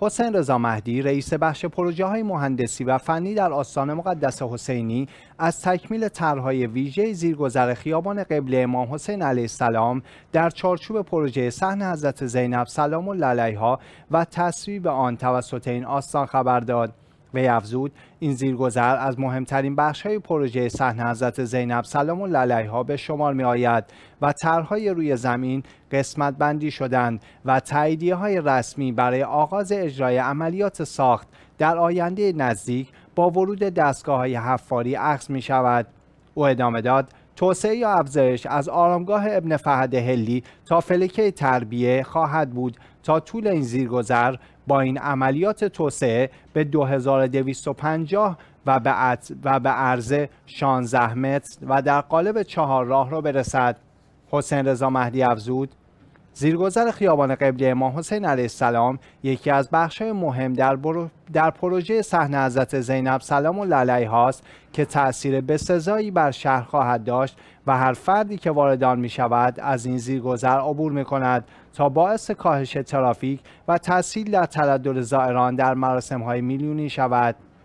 حسین رضا مهدی رئیس بخش پروژه های مهندسی و فنی در آستان مقدس حسینی از تکمیل طرحهای ویژه زیرگذر خیابان قبل امام حسین علیه السلام در چارچوب پروژه صحن حضرت زینب سلام الله علیها و تصویب آن توسط این آستان خبر داد وی افزود این زیرگذر از مهمترین بخش های پروژه صحنه حضرت زینب سلام الله علیها به شمار می آید و طرحهای روی زمین قسمت بندی شدند و تاییدیه های رسمی برای آغاز اجرای عملیات ساخت در آینده نزدیک با ورود دستگاه های حفاری عکس می شود او ادامه داد توسعه یا افزایش از آرامگاه ابن فهد هلی تا فلکه تربیه خواهد بود تا طول این زیرگذر با این عملیات توسعه به 2250 و به و به عرض 16 متر و در قالب چهار راه را برسد حسین رضا مهدی افزود زیرگذر خیابان قبلی امام حسین علیه السلام یکی از بخش‌های مهم در, پروژه سحن حضرت زینب سلام و الله هاست که تأثیر بسزایی بر شهر خواهد داشت و هر فردی که واردان می شود از این زیرگذر عبور می کند تا باعث کاهش ترافیک و تسهیل در تردد زائران در مراسم های میلیونی شود.